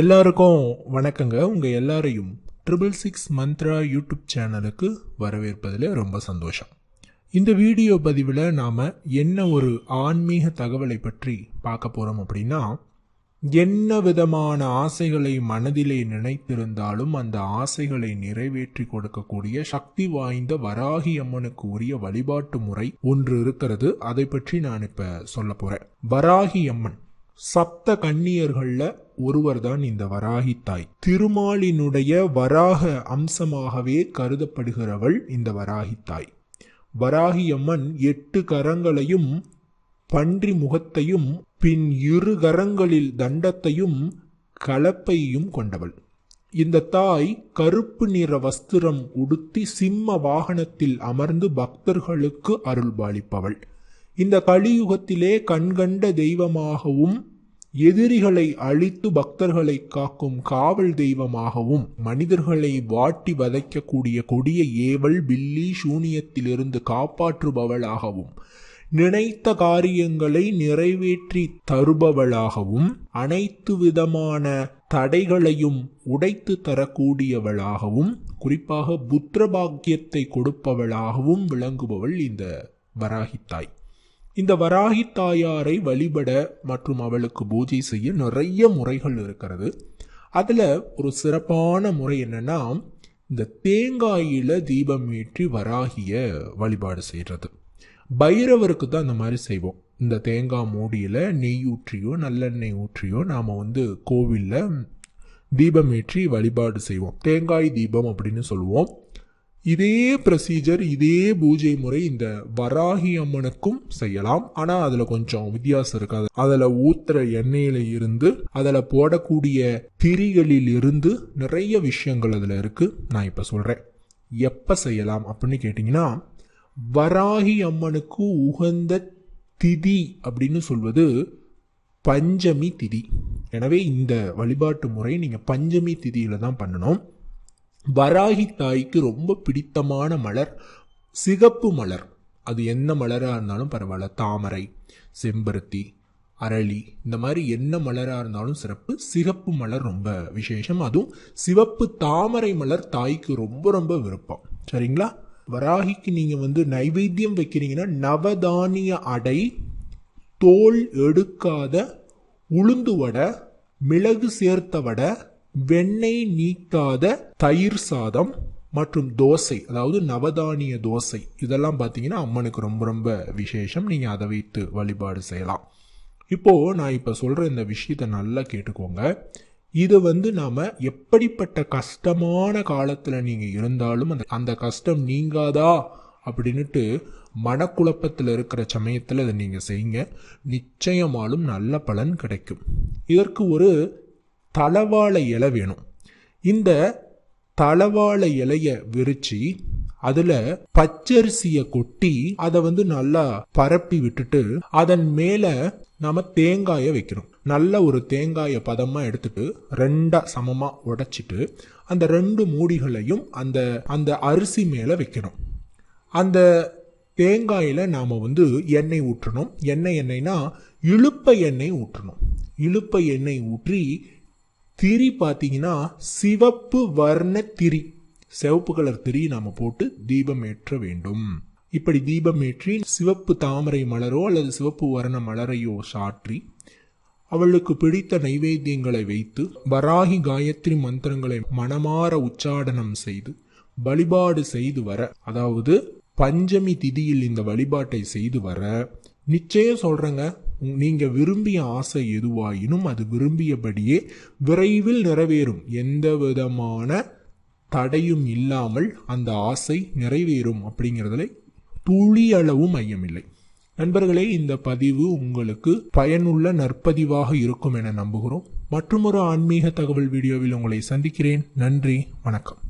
எல்லாருக்கும் வணக்கங்க உங்கள் எல்லாரையும் ட்ரிபிள் சிக்ஸ் மந்த்ரா யூடியூப் சேனலுக்கு வரவேற்பதில் ரொம்ப சந்தோஷம் இந்த வீடியோ பதிவில் நாம் என்ன ஒரு ஆன்மீக தகவலை பற்றி பார்க்க போகிறோம் அப்படின்னா என்ன விதமான ஆசைகளை மனதிலே நினைத்திருந்தாலும் அந்த ஆசைகளை நிறைவேற்றி கொடுக்கக்கூடிய சக்தி வாய்ந்த வராகி அம்மனுக்கு உரிய வழிபாட்டு முறை ஒன்று இருக்கிறது அதை பற்றி நான் இப்போ சொல்ல போகிறேன் வராகி அம்மன் சப்த கண்ணியர்களில் ஒருவர்தான் இந்த வராகி தாய் திருமாலினுடைய வராக அம்சமாகவே கருதப்படுகிறவள் இந்த வராகி தாய் வராகியம்மன் எட்டு கரங்களையும் பன்றி முகத்தையும் பின் இரு கரங்களில் தண்டத்தையும் கலப்பையும் கொண்டவள் இந்த தாய் கருப்பு நிற வஸ்திரம் உடுத்தி சிம்ம வாகனத்தில் அமர்ந்து பக்தர்களுக்கு அருள்பாலிப்பவள் இந்த கலியுகத்திலே கண்கண்ட தெய்வமாகவும் எதிரிகளை அழித்து பக்தர்களை காக்கும் காவல் தெய்வமாகவும் மனிதர்களை வாட்டி வதைக்கக்கூடிய கொடிய ஏவல் பில்லி சூனியத்திலிருந்து காப்பாற்றுபவளாகவும் நினைத்த காரியங்களை நிறைவேற்றி தருபவளாகவும் அனைத்து விதமான தடைகளையும் உடைத்து தரக்கூடியவளாகவும் குறிப்பாக புத்திர பாக்கியத்தை கொடுப்பவளாகவும் விளங்குபவள் இந்த வராகித்தாய் இந்த வராகி தாயாரை வழிபட மற்றும் அவளுக்கு பூஜை செய்ய நிறைய முறைகள் இருக்கிறது அதில் ஒரு சிறப்பான முறை என்னென்னா இந்த தேங்காயில் தீபம் ஏற்றி வராகிய வழிபாடு செய்கிறது பைரவருக்கு தான் அந்த மாதிரி செய்வோம் இந்த தேங்காய் மூடியில் நெய் ஊற்றியோ நல்லெண்ணெய் ஊற்றியோ நாம் வந்து கோவிலில் தீபம் ஏற்றி வழிபாடு செய்வோம் தேங்காய் தீபம் அப்படின்னு சொல்லுவோம் இதே ப்ரொசீஜர் இதே பூஜை முறை இந்த வராகி அம்மனுக்கும் செய்யலாம் ஆனால் அதில் கொஞ்சம் வித்தியாசம் இருக்காது அதில் ஊத்துற எண்ணெயில இருந்து அதில் போடக்கூடிய திரிகளில் இருந்து நிறைய விஷயங்கள் அதில் இருக்குது நான் இப்போ சொல்கிறேன் எப்போ செய்யலாம் அப்படின்னு கேட்டிங்கன்னா வராகி அம்மனுக்கு உகந்த திதி அப்படின்னு சொல்வது பஞ்சமி திதி எனவே இந்த வழிபாட்டு முறை நீங்கள் பஞ்சமி திதியில் தான் பண்ணணும் வராகி தாய்க்கு ரொம்ப பிடித்தமான மலர் சிகப்பு மலர் அது என்ன மலராக இருந்தாலும் பரவாயில்ல தாமரை செம்பருத்தி அரளி இந்த மாதிரி என்ன மலராக இருந்தாலும் சிறப்பு சிகப்பு மலர் ரொம்ப விசேஷம் அதுவும் சிவப்பு தாமரை மலர் தாய்க்கு ரொம்ப ரொம்ப விருப்பம் சரிங்களா வராகிக்கு நீங்கள் வந்து நைவேத்தியம் வைக்கிறீங்கன்னா நவதானிய அடை தோல் எடுக்காத உளுந்து வடை மிளகு சேர்த்த வடை வெண்ணெய் நீக்காத தயிர் சாதம் மற்றும் தோசை அதாவது நவதானிய தோசை இதெல்லாம் பார்த்தீங்கன்னா அம்மனுக்கு ரொம்ப ரொம்ப விசேஷம் நீங்கள் அதை வைத்து வழிபாடு செய்யலாம் இப்போது நான் இப்போ சொல்கிற இந்த விஷயத்தை நல்லா கேட்டுக்கோங்க இது வந்து நாம் எப்படிப்பட்ட கஷ்டமான காலத்தில் நீங்கள் இருந்தாலும் அந்த அந்த கஷ்டம் நீங்காதா அப்படின்ட்டு மனக்குழப்பத்தில் இருக்கிற சமயத்தில் அதை நீங்கள் செய்யுங்க நிச்சயமாலும் நல்ல பலன் கிடைக்கும் இதற்கு ஒரு தளவாழை இலை வேணும் இந்த தளவாழை இலையை விரித்து அதில் பச்சரிசியை கொட்டி அதை வந்து நல்லா பரப்பி விட்டுட்டு அதன் மேலே நம்ம தேங்காயை வைக்கணும் நல்ல ஒரு தேங்காயை பதமாக எடுத்துட்டு ரெண்டாக சமமாக உடைச்சிட்டு அந்த ரெண்டு மூடிகளையும் அந்த அந்த அரிசி மேலே வைக்கணும் அந்த தேங்காயில் நாம் வந்து எண்ணெய் ஊற்றணும் எண்ணெய் எண்ணெய்னா இழுப்ப எண்ணெய் ஊற்றணும் இழுப்ப எண்ணெய் ஊற்றி திரி பார்த்தீங்கன்னா சிவப்பு வர்ண திரி சிவப்பு கலர் திரி நாம போட்டு தீபம் ஏற்ற வேண்டும் இப்படி தீபம் ஏற்றி சிவப்பு தாமரை மலரோ அல்லது சிவப்பு வர்ண மலரையோ சாற்றி அவளுக்கு பிடித்த நைவேத்தியங்களை வைத்து வராகி காயத்ரி மந்திரங்களை மனமாற உச்சாடனம் செய்து வழிபாடு செய்து வர அதாவது பஞ்சமி திதியில் இந்த வழிபாட்டை செய்து வர நிச்சயம் சொல்றேங்க நீங்கள் விரும்பிய ஆசை எதுவாயினும் அது விரும்பியபடியே விரைவில் நிறைவேறும் எந்த விதமான தடையும் இல்லாமல் அந்த ஆசை நிறைவேறும் அப்படிங்கிறதுல துளியளவும் ஐயமில்லை நண்பர்களே இந்த பதிவு உங்களுக்கு பயனுள்ள நற்பதிவாக இருக்கும் என நம்புகிறோம் மற்றொரு ஆன்மீக தகவல் வீடியோவில் உங்களை சந்திக்கிறேன் நன்றி வணக்கம்